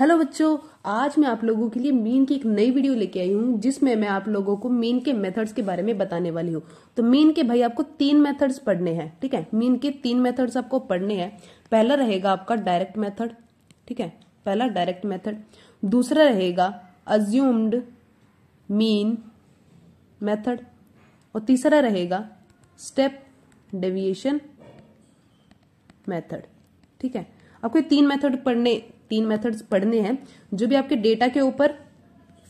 hello बच्चों आज मैं आप लोगों के लिए मीन की एक नई वीडियो लेके आई हूँ जिसमें मैं आप लोगों को मीन के मेथड्स के बारे में बताने वाली हूँ तो मीन के भाई आपको तीन मेथड्स पढ़ने हैं ठीक है मीन के तीन मेथड्स आपको पढ़ने हैं पहला रहेगा आपका डायरेक्ट मेथड ठीक है पहला डायरेक्ट मेथड दूसरा रहेगा अज्यूम्ड मीन मेथड और तीसरा रहेगा स्टेप डेविएशन मेथड ठीक है आपको तीन मेथड पढ़ने तीन मेथड्स पढ़ने हैं जो भी आपके डेटा के ऊपर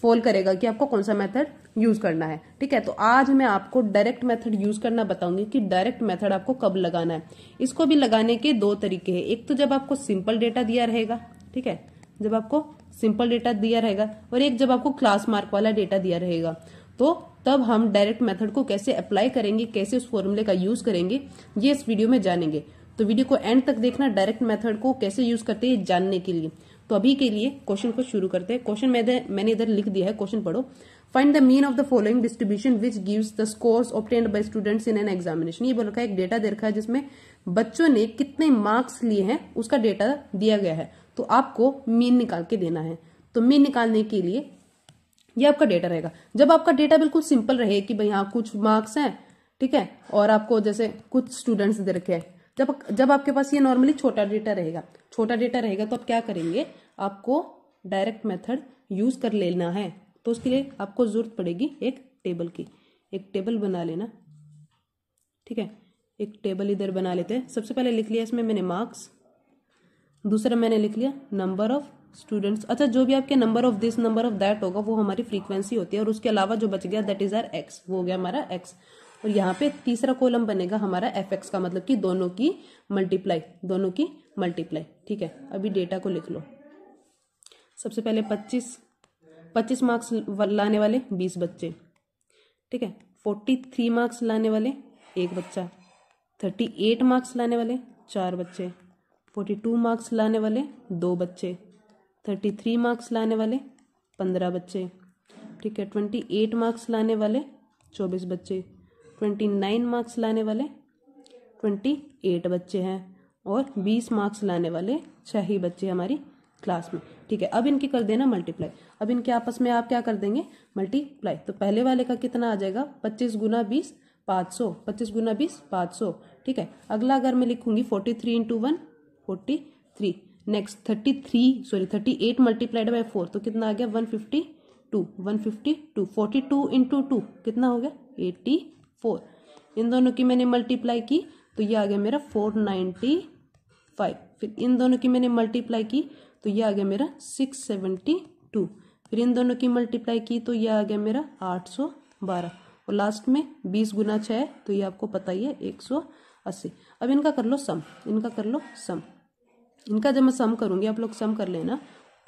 फॉल करेगा कि आपको कौन सा मेथड यूज करना है ठीक है तो आज मैं आपको डायरेक्ट मेथड यूज करना बताऊंगी कि डायरेक्ट मेथड आपको कब लगाना है इसको भी लगाने के दो तरीके हैं एक तो जब आपको सिंपल डेटा दिया रहेगा ठीक है जब आपको सिंपल डेटा दिया रहेगा और एक जब आपको क्लास मार्क वाला डेटा दिया रहेगा तो तब हम डायरेक्ट मेथड को कैसे अप्लाई करेंगे कैसे उस फॉर्मूले का यूज करेंगे ये इस वीडियो में जानेंगे तो वीडियो को एंड तक देखना डायरेक्ट मेथड को कैसे यूज करते हैं जानने के लिए तो अभी के लिए क्वेश्चन को शुरू करते हैं क्वेश्चन मैंने इधर लिख दिया है क्वेश्चन पढ़ो find the mean of the following distribution which gives the scores obtained by students in an examination ये बोल रखा है एक डेटा दे रखा है जिसमें बच्चों ने कितने मार्क्स लिए हैं उसका डेटा दिया गया है तो आपको मीन निकाल के देना है तो मीन निकालने के लिए ये आपका डेटा रहेगा जब आपका डेटा बिल्कुल सिंपल रहे कि भाई हाँ कुछ मार्क्स हैं ठीक है और आपको जैसे कुछ स्टूडेंट्स दे रखे हैं जब जब आपके पास ये नॉर्मली छोटा डेटा रहेगा छोटा डेटा रहेगा तो आप क्या करेंगे आपको डायरेक्ट मेथड यूज कर लेना है तो उसके लिए आपको जरूरत पड़ेगी एक टेबल की एक टेबल बना लेना ठीक है एक टेबल इधर बना लेते हैं सबसे पहले लिख लिया इसमें मैंने मार्क्स दूसरा मैंने लिख लिया नंबर ऑफ स्टूडेंट्स अच्छा जो भी आपके number of this number of that होगा वो हमारी फ्रीक्वेंसी होती है और उसके अलावा जो बच गया दैट इज आर एक्स वो हो गया हमारा एक्स और यहाँ पे तीसरा कॉलम बनेगा हमारा एफ एक्स का मतलब कि दोनों की मल्टीप्लाई दोनों की मल्टीप्लाई ठीक है अभी डेटा को लिख लो सबसे पहले पच्चीस पच्चीस मार्क्स लाने वाले बीस बच्चे ठीक है फोर्टी थ्री मार्क्स लाने वाले एक बच्चा थर्टी एट मार्क्स लाने वाले चार बच्चे फोर्टी टू मार्क्स लाने वाले दो बच्चे थर्टी थ्री मार्क्स लाने वाले पंद्रह बच्चे ठीक है ट्वेंटी एट मार्क्स लाने वाले चौबीस बच्चे ट्वेंटी नाइन मार्क्स लाने वाले ट्वेंटी एट बच्चे हैं और बीस मार्क्स लाने वाले छह ही बच्चे हमारी क्लास में ठीक है अब इनकी कर देना मल्टीप्लाई अब इनके आपस में आप क्या कर देंगे मल्टीप्लाई तो पहले वाले का कितना आ जाएगा पच्चीस गुना बीस पाँच सौ पच्चीस गुना बीस पाँच सौ ठीक है अगला अगर मैं लिखूंगी forty three into one forty three next thirty three sorry thirty eight multiplied by four तो कितना आ गया one fifty two one fifty two forty two into two कितना हो गया एट्टी फोर इन दोनों की मैंने मल्टीप्लाई की तो ये आ गया मेरा फोर नाइन्टी फाइव फिर इन दोनों की मैंने मल्टीप्लाई की तो ये आ गया मेरा सिक्स सेवेंटी टू फिर इन दोनों की मल्टीप्लाई की तो यह आ गया मेरा आठ सौ बारह और लास्ट में बीस गुना छः है तो ये आपको पता ही है एक सौ अस्सी अब इनका कर लो सम इनका कर लो सम इनका जब मैं सम करूँगी आप लोग सम कर लेना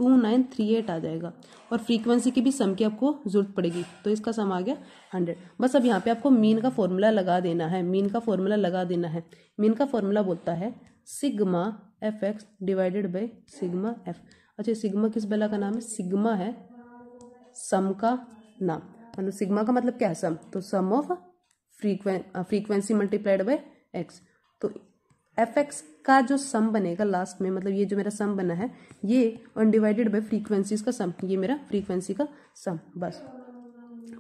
टू नाइन थ्री एट आ जाएगा और फ्रीक्वेंसी की भी सम की आपको जरूरत पड़ेगी तो इसका सम आ गया हंड्रेड बस अब यहाँ पे आपको मीन का फॉर्मूला लगा देना है मीन का फॉर्मूला लगा देना है मीन का फॉर्मूला बोलता है sigma F x divided by sigma F अच्छा सिग्मा किस बेला का नाम है सिग्मा है सम का नाम मतलब सिग्मा का मतलब क्या है सम तो sum of frequency frequency multiplied by x तो एफ एक्स का जो सम बनेगा लास्ट में मतलब ये जो मेरा सम बना है ये अनडिवाइडेड बाई फ्रीक्वेंसी का सम ये मेरा फ्रीक्वेंसी का सम बस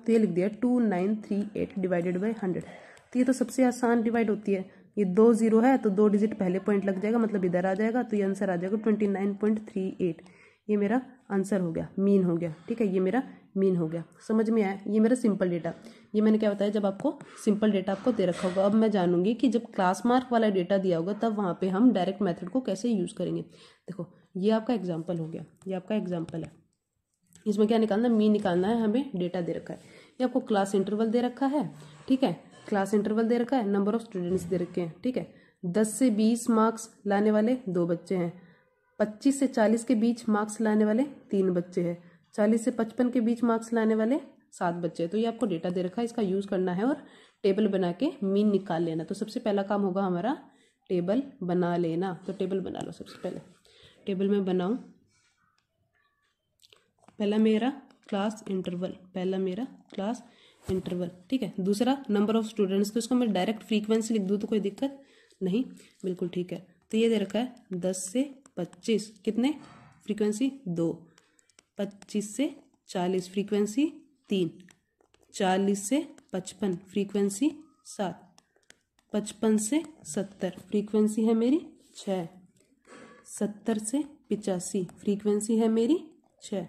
तो ये लिख दिया two nine three eight divided by hundred तो ये तो सबसे आसान डिवाइड होती है ये दो जीरो है तो दो डिजिट पहले पॉइंट लग जाएगा मतलब इधर आ जाएगा तो ये आंसर आ जाएगा twenty nine point three eight ये मेरा आंसर हो गया मीन हो गया ठीक है ये मेरा मीन हो गया समझ में आया ये मेरा सिंपल डेटा ये मैंने क्या बताया जब आपको सिंपल डेटा आपको दे रखा होगा अब मैं जानूंगी कि जब क्लास मार्क वाला डेटा दिया होगा तब वहाँ पे हम डायरेक्ट मेथड को कैसे यूज़ करेंगे देखो ये आपका एग्जाम्पल हो गया ये आपका एग्जाम्पल है इसमें क्या निकालना मीन निकालना है हमें डेटा दे रखा है ये आपको क्लास इंटरवल दे रखा है ठीक है क्लास इंटरवल दे रखा है नंबर ऑफ स्टूडेंट्स दे रखे हैं ठीक है दस से बीस मार्क्स लाने वाले दो बच्चे हैं पच्चीस से चालीस के बीच मार्क्स लाने वाले तीन बच्चे हैं चालीस से पचपन के बीच मार्क्स लाने वाले सात बच्चे तो ये आपको डेटा दे रखा है इसका यूज़ करना है और टेबल बना के मीन निकाल लेना तो सबसे पहला काम होगा हमारा टेबल बना लेना तो टेबल बना लो सबसे पहले टेबल में बनाऊँ पहला मेरा क्लास इंटरवल पहला मेरा क्लास इंटरवल ठीक है दूसरा नंबर ऑफ स्टूडेंट्स तो इसको मैं डायरेक्ट फ्रीक्वेंसी लिख दूँ तो कोई दिक्कत नहीं बिल्कुल ठीक है तो ये दे रखा है दस से पच्चीस कितने फ्रीक्वेंसी दो पच्चीस से चालीस फ्रीक्वेंसी तीन चालीस से पचपन फ्रीक्वेंसी सात पचपन से सत्तर फ्रीक्वेंसी है मेरी छः सत्तर से पिचासी फ्रीक्वेंसी है मेरी छः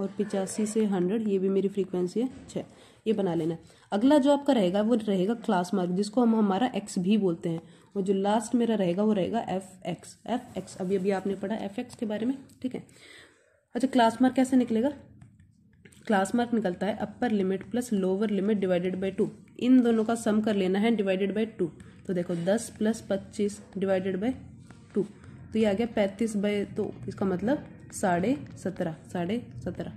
और पिचासी से हंड्रेड ये भी मेरी फ्रीक्वेंसी है छः ये बना लेना है अगला जो आपका रहेगा वो रहेगा क्लास मार्क जिसको हम हमारा एक्स भी बोलते हैं वो जो लास्ट मेरा रहेगा वो रहेगा एफ एक्स एफ एक्स अभी अभी आपने पढ़ा एफ एक्स के बारे में ठीक है अच्छा क्लास मार्क कैसे निकलेगा क्लास मार्क निकलता है upper limit plus lower limit divided by two इन दोनों का सम कर लेना है डिवाइडेड बाई टू तो देखो दस प्लस पच्चीस डिवाइडेड बाई टू तो ये आ गया पैंतीस बाई तो इसका मतलब साढ़े सत्रह साढ़े सत्रह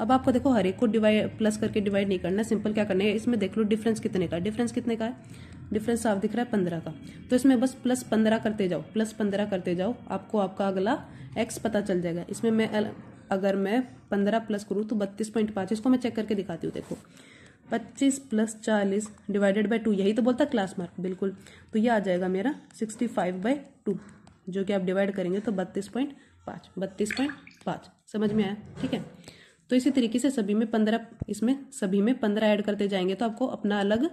अब आपको देखो हर एक को डिवाइड प्लस करके डिवाइड नहीं करना सिंपल क्या करना है इसमें देख लो डिफरेंस कितने का डिफरेंस कितने का है डिफरेंस साफ दिख रहा है पंद्रह का तो इसमें बस प्लस पंद्रह करते जाओ प्लस पंद्रह करते जाओ आपको आपका अगला एक्स पता चल जाएगा इसमें मैं अगर मैं पंद्रह प्लस करूँ तो बत्तीस पॉइंट पाँच इसको मैं चेक करके दिखाती हूँ देखो पच्चीस प्लस चालीस डिवाइडेड बाई टू यही तो बोलता क्लास मार्क बिल्कुल तो ये आ जाएगा मेरा सिक्सटी फाइव बाई टू जो कि आप डिवाइड करेंगे तो बत्तीस पॉइंट पाँच बत्तीस पॉइंट पाँच समझ में आया ठीक है तो इसी तरीके से सभी में पंद्रह इसमें सभी में पंद्रह ऐड करते जाएंगे तो आपको अपना अलग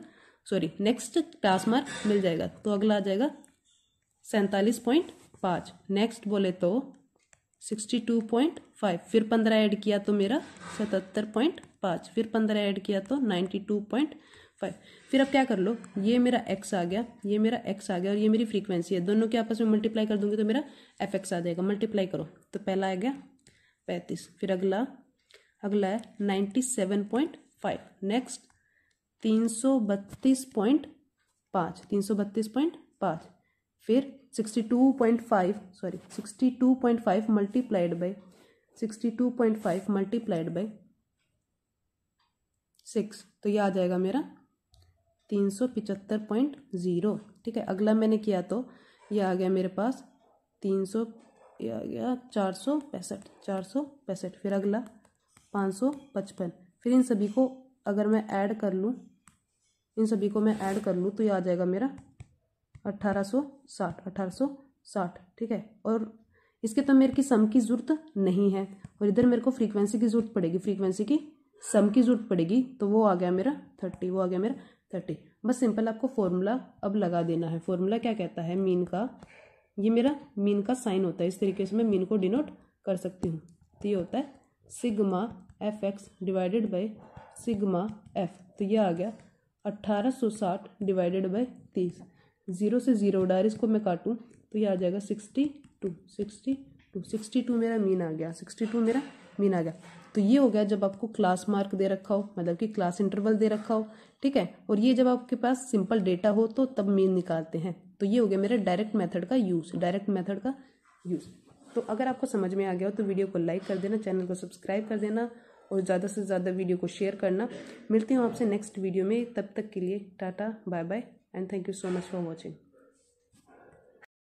सॉरी नेक्स्ट टास्क मार्क मिल जाएगा तो अगला आ जाएगा सैंतालीस पॉइंट पाँच नेक्स्ट बोले तो सिक्सटी टू पॉइंट फाइव फिर पंद्रह ऐड किया तो मेरा सतहत्तर पॉइंट पाँच फिर पंद्रह ऐड किया तो नाइन्टी टू पॉइंट फाइव फिर अब क्या कर लो ये मेरा एक्स आ गया ये मेरा एक्स आ गया और ये मेरी फ्रीक्वेंसी है दोनों के आपस में मल्टीप्लाई कर दूंगी तो मेरा एफ एक्स आ जाएगा मल्टीप्लाई करो तो पहला आ गया पैंतीस फिर अगला अगला है ninety seven point five next तीन सौ बत्तीस पॉइंट पाँच तीन सौ बत्तीस पॉइंट पाँच फिर sixty two point five sorry sixty two point five multiplied by sixty two point five multiplied by six तो ये आ जाएगा मेरा तीन सौ पिचहत्तर पॉइंट ज़ीरो ठीक है अगला मैंने किया तो ये आ गया मेरे पास तीन सौ ये आ गया चार सौ पैंसठ चार सौ पैंसठ फिर अगला पाँच सौ पचपन फिर इन सभी को अगर मैं ऐड कर लूँ इन सभी को मैं ऐड कर लूँ तो ये आ जाएगा मेरा अट्ठारह सौ साठ अट्ठारह सौ साठ ठीक है और इसके तो मेरे की सम की ज़रूरत नहीं है और इधर मेरे को फ्रीक्वेंसी की ज़रूरत पड़ेगी फ्रीक्वेंसी की सम की जरूरत पड़ेगी तो वो आ गया मेरा थर्टी वो आ गया मेरा थर्टी बस सिंपल आपको फॉर्मूला अब लगा देना है फॉर्मूला क्या कहता है मीन का ये मेरा मीन का साइन होता है इस तरीके से मैं मीन को डिनोट कर सकती हूँ तो ये होता है sigma F x divided by sigma F तो ये आ गया अट्ठारह सौ साठ डिवाइडेड बाई तीस ज़ीरो से ज़ीरो डायर इसको मैं काटूँ तो ये आ जाएगा sixty two sixty two sixty two मेरा मीन आ गया सिक्सटी टू मेरा मीन आ गया तो ये हो गया जब आपको क्लास मार्क दे रखा हो मतलब कि क्लास इंटरवल दे रखा हो ठीक है और ये जब आपके पास सिंपल डेटा हो तो तब मेन निकालते हैं तो ये हो गया मेरा डायरेक्ट मेथड का यूज़ डायरेक्ट मेथड का यूज़ तो अगर आपको समझ में आ गया हो तो वीडियो को लाइक कर देना चैनल को सब्सक्राइब कर देना और ज़्यादा से ज़्यादा वीडियो को शेयर करना मिलती हूँ आपसे नेक्स्ट वीडियो में तब तक के लिए tata bye bye and thank you so much for watching